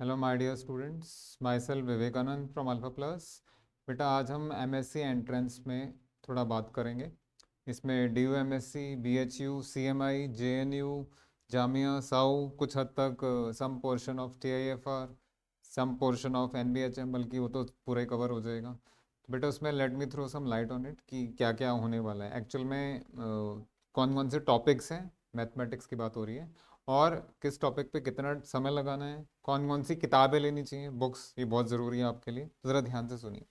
Hello my dear students myself Vivekanand from alpha plus बेटा आज हम एमएससी एंट्रेंस में थोड़ा बात करेंगे इसमें D U M S C B H U C M I J N U Jamia साउ कुछ हद तक some portion of T I F R some portion of N B H M बल्कि वो तो पूरे कवर हो जाएगा तो बेटा उसमें let me throw some light on it कि क्या क्या होने वाला है एक्चुअल में कौन कौन से टॉपिक्स हैं मैथमेटिक्स की बात हो रही है और किस टॉपिक पे कितना समय लगाना है कौन कौन सी किताबें लेनी चाहिए बुक्स ये बहुत ज़रूरी है आपके लिए तो ज़रा ध्यान से सुनिए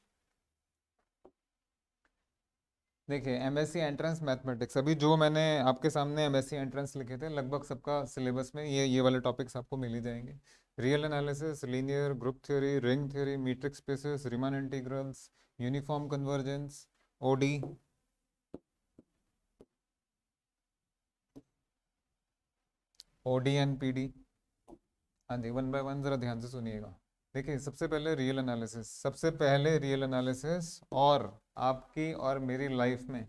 देखिए सी एंट्रेंस मैथमेटिक्स अभी जो मैंने आपके सामने एम सी एंट्रेंस लिखे थे लगभग सबका सिलेबस में ये ये वाले टॉपिक्स आपको मिल ही जाएंगे real analysis linear group theory ring theory metric spaces Riemann integrals uniform convergence ODE O D and P D हाँ जी वन बाय वन ज़रा ध्यान से सुनिएगा देखिए सबसे पहले रियल एनालिसिस सबसे पहले रियल एनालिसिस और आपकी और मेरी लाइफ में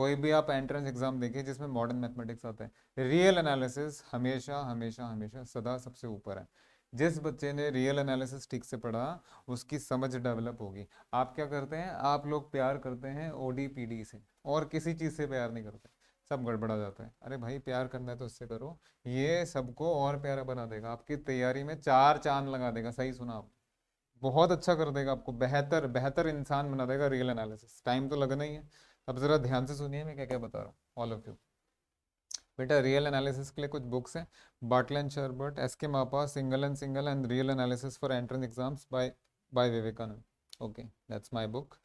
कोई भी आप एंट्रेंस एग्जाम देखिए जिसमें मॉडर्न मैथमेटिक्स आता है रियल एनालिसिस हमेशा हमेशा हमेशा सदा सबसे ऊपर है जिस बच्चे ने रियल एनालिसिस ठीक से पढ़ा उसकी समझ डेवलप होगी आप क्या करते हैं आप लोग प्यार करते हैं ओ से और किसी चीज़ से प्यार नहीं करते सब गड़बड़ा जाता है अरे भाई प्यार करना है तो उससे करो ये सबको और प्यारा बना देगा आपकी तैयारी में चार चांद लगा देगा सही सुना आप बहुत अच्छा कर देगा आपको बेहतर बेहतर इंसान बना देगा रियल एनालिसिस टाइम तो लगना ही है अब ज़रा ध्यान से सुनिए मैं क्या क्या बता रहा हूँ ऑल ऑफ यू बेटा रियल एनालिसिस के लिए कुछ बुक्स हैं bottle and शर्बर्ट S K Mapa single and single and real analysis for entrance exams by by Vivekananda okay that's my book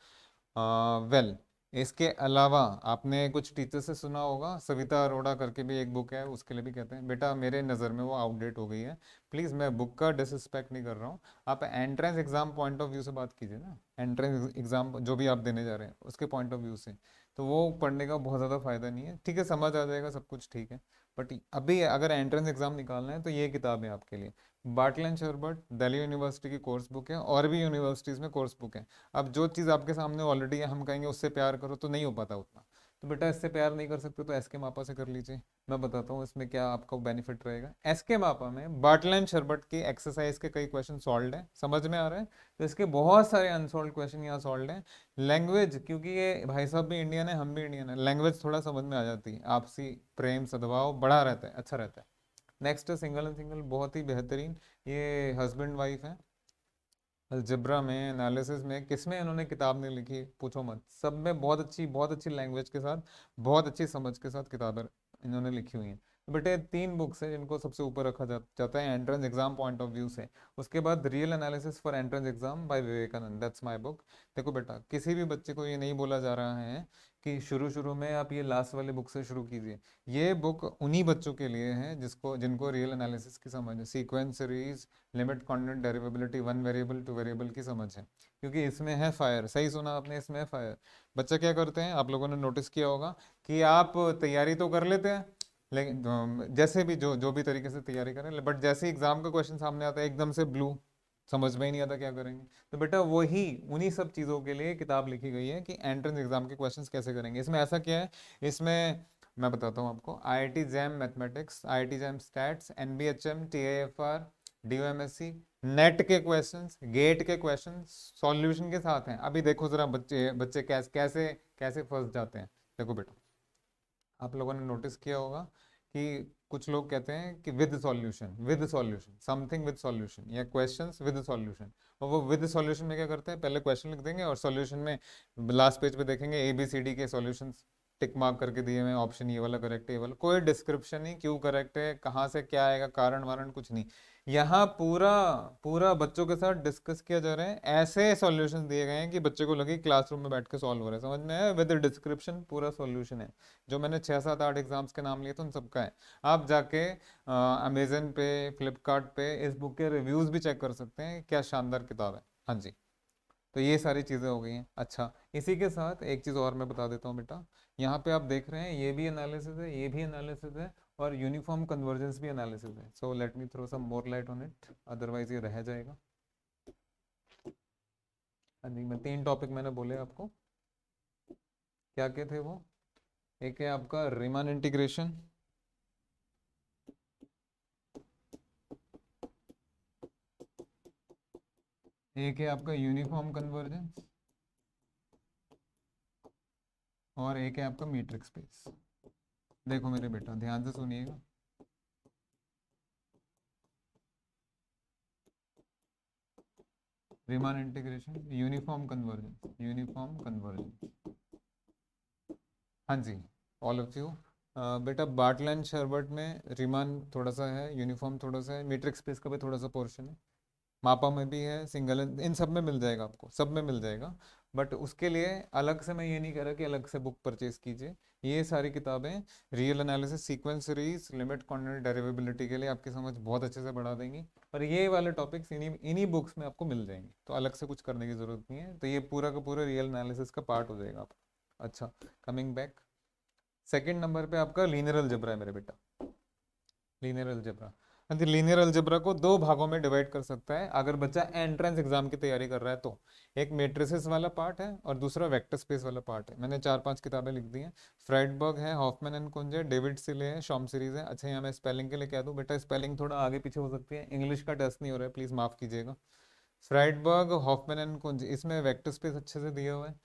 well इसके अलावा आपने कुछ टीचर से सुना होगा सविता अरोड़ा करके भी एक बुक है उसके लिए भी कहते हैं बेटा मेरे नज़र में वो आउटडेट हो गई है प्लीज़ मैं बुक का डिसरिस्पेक्ट नहीं कर रहा हूँ आप entrance exam point of view से बात कीजिए ना एंट्रेंस एग्ज़ाम जो भी आप देने जा रहे हैं उसके पॉइंट ऑफ व्यू से तो वो पढ़ने का बहुत ज़्यादा फ़ायदा नहीं है ठीक है समझ आ जाएगा सब कुछ ठीक है बट अभी अगर एंट्रेंस एग्ज़ाम निकालना है तो ये किताब है आपके लिए Bartle and Sherbert Delhi university की कोर्स बुक है और भी यूनिवर्सिटीज़ में कोर्स बुक है अब जो चीज़ आपके सामने ऑलरेडी हम कहेंगे उससे प्यार करो तो नहीं हो पाता उतना तो बेटा इससे प्यार नहीं कर सकते तो एस के मापा से कर लीजिए मैं बताता हूँ इसमें क्या आपका बेनिफिट रहेगा एस के मापा में बाटलैंड शरबट की एक्सरसाइज के कई क्वेश्चन सॉल्व हैं समझ में आ रहे हैं तो इसके बहुत सारे अनसॉल्व क्वेश्चन यहाँ सॉल्व हैं लैंग्वेज क्योंकि ये भाई साहब भी इंडियन है हम भी इंडियन है लैंग्वेज थोड़ा समझ में आ जाती है आपसी प्रेम सद्भाव बड़ा रहता है अच्छा रहता है नेक्स्ट सिंगल एंड सिंगल बहुत ही बेहतरीन ये हस्बैंड वाइफ है अलजबरा में एनालिसिस में किस में इन्होंने किताब नहीं लिखी पूछो मत सब में बहुत अच्छी बहुत अच्छी लैंग्वेज के साथ बहुत अच्छी समझ के साथ किताबें इन्होंने लिखी हुई हैं बेटे तीन बुक्स हैं जिनको सबसे ऊपर रखा जा, जाता है entrance exam point of view से उसके बाद real analysis for entrance exam by Vivekanand that's my book देखो बेटा किसी भी बच्चे को ये नहीं बोला जा रहा है कि शुरू शुरू में आप ये लास्ट वाले बुक से शुरू कीजिए ये बुक उन्हीं बच्चों के लिए है जिसको जिनको रियल एनालिसिस की समझ है sequence series limit continuity derivability one variable two variable की समझ है क्योंकि इसमें है फायर सही सुना आपने इसमें है फायर बच्चा क्या करते हैं आप लोगों ने नोटिस किया होगा कि आप तैयारी तो कर लेते हैं लेकिन जैसे भी जो जो भी तरीके से तैयारी करें बट जैसे एग्ज़ाम का क्वेश्चन सामने आता है एकदम से ब्लू समझ में ही नहीं आता क्या करेंगे तो बेटा वही उन्हीं सब चीज़ों के लिए किताब लिखी गई है कि एंट्रेंस एग्ज़ाम के क्वेश्चंस कैसे करेंगे इसमें ऐसा क्या है इसमें मैं बताता हूँ आपको I I T JAM mathematics I I T JAM stats N B H M T F R D O M S C net के क्वेश्चंस गेट के क्वेश्चन सॉल्यूशन के साथ हैं अभी देखो ज़रा बच्चे बच्चे कैसे कैसे कैसे फंस जाते हैं देखो बेटा आप लोगों ने नोटिस किया होगा कि कुछ लोग कहते हैं कि with solution with solution something with solution या क्वेश्चन विद सॉल्यूशन और वो विद सॉल्यूशन में क्या करते हैं पहले क्वेश्चन लिख देंगे और सॉल्यूशन में लास्ट पेज पे देखेंगे ए बी सी डी के सॉल्यूशन टिक मार्क करके दिए हुए ऑप्शन ये वाला करेक्ट है ये वाला कोई डिस्क्रिप्शन नहीं क्यों करेक्ट है कहाँ से क्या आएगा कारण वारण कुछ नहीं यहाँ पूरा पूरा बच्चों के साथ डिस्कस किया जा रहा है ऐसे सॉल्यूशन दिए गए हैं कि बच्चे को लगे क्लासरूम में बैठ के सॉल्व हो रहे हैं समझ में आया विद डिस्क्रिप्शन पूरा सॉल्यूशन है जो मैंने छः सात आठ एग्जाम्स के नाम लिए थे तो उन सबका है आप जाके अमेजन पे फ्लिपकार्ट पे इस बुक के रिव्यूज़ भी चेक कर सकते हैं क्या शानदार किताब है हाँ जी तो ये सारी चीज़ें हो गई हैं अच्छा इसी के साथ एक चीज़ और मैं बता देता हूँ बेटा यहाँ पे आप देख रहे हैं ये भी एनालिसिस है ये भी एनालिसिस है और यूनिफॉर्म कन्वर्जेंस भी एनालिसिस है so let me throw some more light on it otherwise ये रह जाएगा हाँ जी मैं तीन टॉपिक मैंने बोले आपको क्या क्या थे वो एक है आपका रिमान इंटीग्रेशन एक है आपका यूनिफॉर्म कन्वर्जेंस और एक है आपका मीट्रिक स्पेस देखो मेरे बेटा ध्यान से सुनिएगा Riemann integration uniform convergence uniform convergence हाँ जी ऑल ऑफ यू बेटा बाटलैंड शरबट में रिमान थोड़ा सा है यूनिफॉर्म थोड़ा सा है मीट्रिक स्पेस का भी थोड़ा सा पोर्शन है मापा में भी है सिंगल इन सब में मिल जाएगा आपको सब में मिल जाएगा बट उसके लिए अलग से मैं ये नहीं कह रहा कि अलग से बुक परचेज कीजिए ये सारी किताबें real analysis sequence series limit continuity derivability के लिए आपकी समझ बहुत अच्छे से बढ़ा देंगी और ये वाले टॉपिक्स इन्हीं इन्हीं बुक्स में आपको मिल जाएंगे तो अलग से कुछ करने की ज़रूरत नहीं है तो ये पूरा का पूरा रियल एनालिसिस का पार्ट हो जाएगा आपका अच्छा कमिंग बैक सेकेंड नंबर पर आपका लीनरल जबरा है मेरे बेटा लीनरल जबरा यानी लीनियर अल्जब्रा को दो भागों में डिवाइड कर सकता है अगर बच्चा एंट्रेंस एग्जाम की तैयारी कर रहा है तो एक मेट्रिसिस वाला पार्ट है और दूसरा वेक्टर स्पेस वाला पार्ट है मैंने चार पांच किताबें लिख दी हैं फ्राइडबर्ग है हॉफमैन एंड कुंज है डेविड सिले है शॉम सीरीज है अच्छा यहाँ मैं स्पेलिंग के लिए कह दूँ बेटा स्पेलिंग थोड़ा आगे पीछे हो सकती है इंग्लिश का टेस्ट नहीं हो रहा है प्लीज़ माफ़ कीजिएगा फ्राइडबर्ग हॉफमैन एंड कुंज इसमें वैक्टर स्पेस अच्छे से दिया हुआ है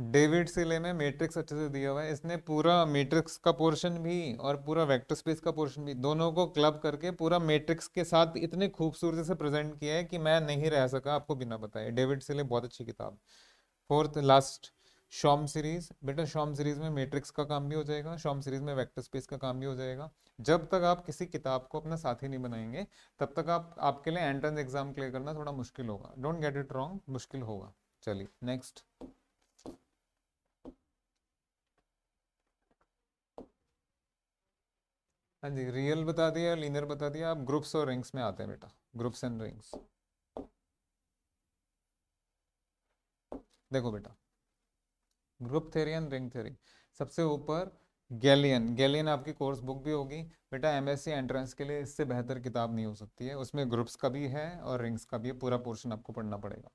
डेविड सिले में मैट्रिक्स अच्छे से दिया हुआ है इसने पूरा मैट्रिक्स का पोर्शन भी और पूरा वेक्टर स्पेस का पोर्शन भी दोनों को क्लब करके पूरा मैट्रिक्स के साथ इतने खूबसूरती से प्रेजेंट किया है कि मैं नहीं रह सका आपको बिना बताए डेविड सिले बहुत अच्छी किताब फोर्थ लास्ट शॉम सीरीज बेटा शॉम सीरीज में मैट्रिक्स का काम भी हो जाएगा शॉम सीरीज में वेक्टर स्पेस का काम भी हो जाएगा जब तक आप किसी किताब को अपना साथी नहीं बनाएंगे तब तक आप आपके लिए एंट्रेंस एग्जाम क्लियर करना थोड़ा मुश्किल होगा डोंट गेट इट रॉन्ग मुश्किल होगा चलिए नेक्स्ट हाँ जी रियल बता दिया लीनियर बता दिया आप ग्रुप्स और रिंग्स में आते हैं बेटा ग्रुप्स एंड रिंग्स देखो बेटा group theory and ring theory सबसे ऊपर गैलियन गैलियन आपकी कोर्स बुक भी होगी बेटा एमएससी एंट्रेंस के लिए इससे बेहतर किताब नहीं हो सकती है उसमें ग्रुप्स का भी है और रिंग्स का भी है पूरा पोर्शन आपको पढ़ना पड़ेगा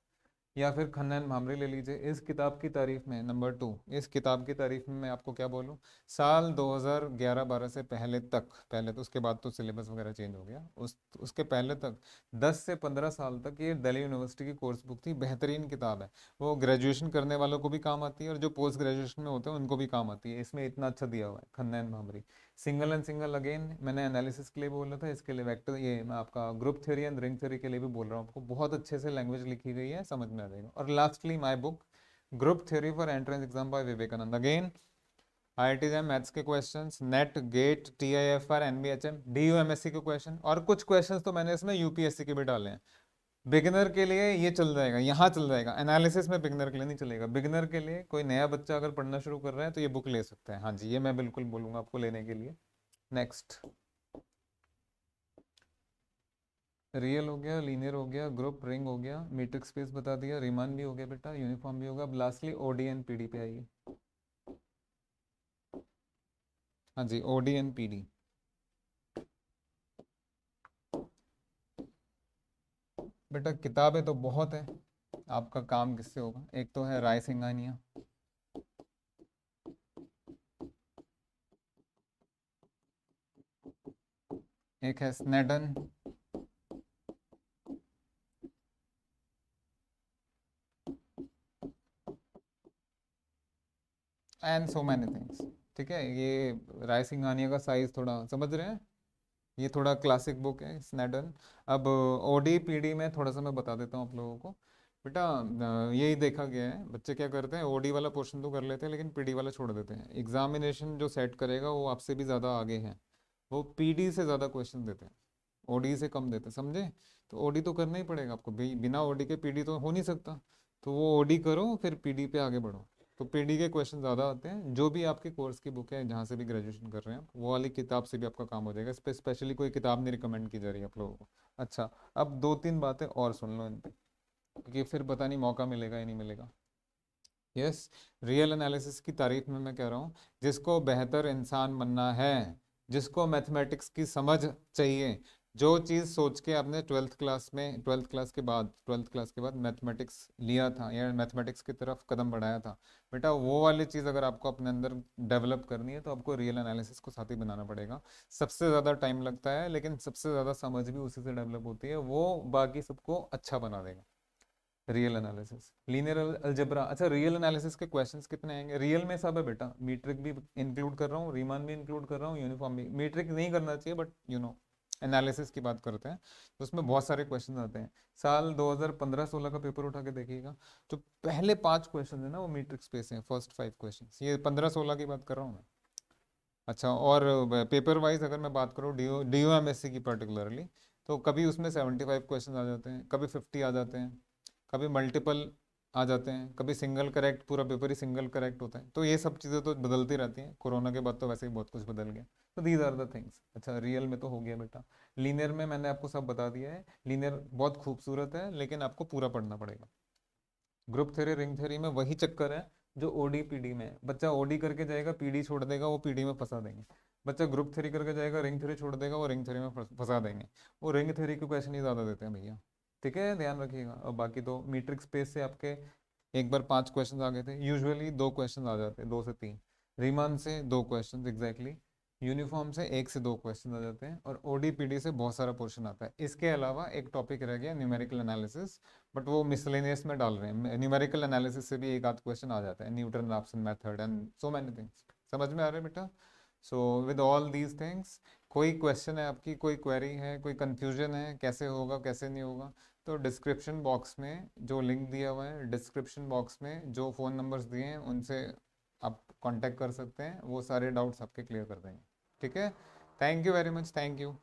या फिर खनन भामरे ले लीजिए इस किताब की तारीफ में नंबर टू इस किताब की तारीफ में मैं आपको क्या बोलूँ साल 2011-12 हाँ। से पहले तक पहले तो उसके बाद तो सिलेबस वगैरह चेंज हो गया उस उसके पहले तक 10 से 15 साल तक ये दिल्ली यूनिवर्सिटी की कोर्स बुक थी बेहतरीन किताब है वो ग्रेजुएशन करने वालों को भी काम आती है और जो पोस्ट ग्रेजुएशन में होते हैं उनको भी काम आती है इसमें इतना अच्छा दिया हुआ है खन्नैन भामरी सिंगल एंड सिंगल अगेन मैंने एनालिसिस के लिए बोला था इसके लिए वेक्टर ये मैं आपका group theory and ring theory के लिए भी बोल रहा हूँ आपको बहुत अच्छे से लैंग्वेज लिखी गई है समझ में आ जाएगा और lastly my book group theory for entrance exam by Vivekanand again I I T JAM maths के question net gate T I F R N B H M D U M S C के question और कुछ question तो मैंने इसमें UPSC के भी डाले हैं बिगिनर के लिए ये चल जाएगा यहाँ चल जाएगा एनालिसिस में बिगनर के लिए नहीं चलेगा बिगनर के लिए कोई नया बच्चा अगर पढ़ना शुरू कर रहा है तो ये बुक ले सकते हैं हाँ जी ये मैं बिल्कुल बोलूंगा आपको लेने के लिए नेक्स्ट रियल हो गया लीनियर हो गया ग्रुप रिंग हो गया मीट्रिक स्पेस बता दिया रिमान भी हो गया बेटा यूनिफॉर्म भी होगा अब लास्टली ओडी एंड डी पे आइए हाँ जी ओडी एंड डी बेटा किताबें तो बहुत है आपका काम किससे होगा एक तो है राय सिंघानिया एक है Sneddon and so many things ठीक है ये राय सिंघानिया का साइज थोड़ा समझ रहे हैं ये थोड़ा क्लासिक बुक है स्नैडन अब ओ डी में थोड़ा सा मैं बता देता हूँ आप लोगों को बेटा यही देखा गया है बच्चे क्या करते हैं ओडी वाला पोर्शन तो कर लेते हैं लेकिन पीडी वाला छोड़ देते हैं एग्जामिनेशन जो सेट करेगा वो आपसे भी ज़्यादा आगे है वो पीडी से ज़्यादा क्वेश्चन देते हैं ओडी से कम देते हैं समझे तो ओडी तो करना ही पड़ेगा आपको बिना ओडी के पीडी तो हो नहीं सकता तो वो ओडी करो फिर पीडी पे आगे बढ़ो तो पीडी के क्वेश्चन ज़्यादा होते हैं जो भी आपके कोर्स की बुक है जहाँ से भी ग्रेजुएशन कर रहे हैं वो वाली किताब से भी आपका काम हो जाएगा इस स्पेशली कोई किताब नहीं रिकमेंड की जा रही है आप लोगों को अच्छा अब दो तीन बातें और सुन लो इन पर क्योंकि फिर पता नहीं मौका मिलेगा या नहीं मिलेगा यस रियल एनालिसिस की तारीफ में मैं कह रहा हूँ जिसको बेहतर इंसान बनना है जिसको मैथमेटिक्स की समझ चाहिए जो चीज़ सोच के आपने ट्वेल्थ क्लास में ट्वेल्थ क्लास के बाद ट्वेल्थ क्लास के बाद मैथमेटिक्स लिया था या मैथमेटिक्स की तरफ कदम बढ़ाया था बेटा वो वाली चीज़ अगर आपको अपने अंदर डेवलप करनी है तो आपको रियल एनालिसिस को साथ ही बनाना पड़ेगा सबसे ज़्यादा टाइम लगता है लेकिन सबसे ज़्यादा समझ भी उसी से डेवलप होती है वो बाकी सबको अच्छा बना देगा रियल एनालिसिस लीनियर अल्जबरा अच्छा रियल एनालिसिस के क्वेश्चन कितने आएंगे रियल में सब है बेटा मीट्रिक भी इंक्लूड कर रहा हूँ रीमान भी इंक्लूड कर रहा हूँ यूनिफॉर्म भी मीट्रिक नहीं करना चाहिए बट यू नो एनालिसिस की बात करते हैं तो उसमें बहुत सारे क्वेश्चन आते हैं साल 2015-16 का पेपर उठा के देखिएगा जो पहले पांच क्वेश्चन है ना वो मीट्रिक स्पेस हैं फर्स्ट फाइव क्वेश्चन ये पंद्रह सोलह की बात कर रहा हूँ मैं अच्छा और पेपर वाइज अगर मैं बात करूँ डी डी की पर्टिकुलरली तो कभी उसमें सेवेंटी फाइव क्वेश्चन आ जाते हैं कभी फिफ्टी आ जाते हैं कभी मल्टीपल आ जाते हैं कभी सिंगल करेक्ट पूरा पेपर ही सिंगल करेक्ट होता है तो ये सब चीज़ें तो बदलती रहती हैं कोरोना के बाद तो वैसे ही बहुत कुछ बदल गया तो दीज आर द थिंग्स अच्छा रियल में तो हो गया बेटा लीनियर में मैंने आपको सब बता दिया है लीनियर बहुत खूबसूरत है लेकिन आपको पूरा पढ़ना पड़ेगा ग्रुप थेरी रिंग थेरी में वही चक्कर है जो ओ डी पी डी में है बच्चा ओ डी करके जाएगा पी डी छोड़ देगा वो पी डी में फंसा देंगे बच्चा ग्रुप थेरी करके जाएगा रिंग थेरी छोड़ देगा वो रिंग थेरी में फंसा देंगे वो रिंग थेरी के क्वेश्चन ही ज़्यादा देते हैं भैया ठीक है ध्यान रखिएगा और बाकी तो मीट्रिक स्पेस से आपके एक बार पांच क्वेश्चन आ गए थे यूजुअली दो क्वेश्चन आ जाते हैं दो से तीन रिमान से दो क्वेश्चन एग्जैक्टली यूनिफॉर्म से एक से दो क्वेश्चन आ जाते हैं और ओडीपीडी से बहुत सारा पोर्शन आता है इसके अलावा एक टॉपिक रह गया न्यूमेरिकल एनालिसिस बट वो मिसलेनियस में डाल रहे हैं न्यूमेरिकल एनालिसिस से भी एक आध क्वेश्चन आ जाता है Newton Raphson method and so many things समझ में आ रहे हैं बेटा so with all these things कोई क्वेश्चन है आपकी कोई क्वेरी है कोई कन्फ्यूजन है कैसे होगा कैसे नहीं होगा तो डिस्क्रिप्शन बॉक्स में जो लिंक दिया हुआ है डिस्क्रिप्शन बॉक्स में जो फ़ोन नंबर्स दिए हैं उनसे आप कांटेक्ट कर सकते हैं वो सारे डाउट्स आपके क्लियर कर देंगे ठीक है thank you very much thank you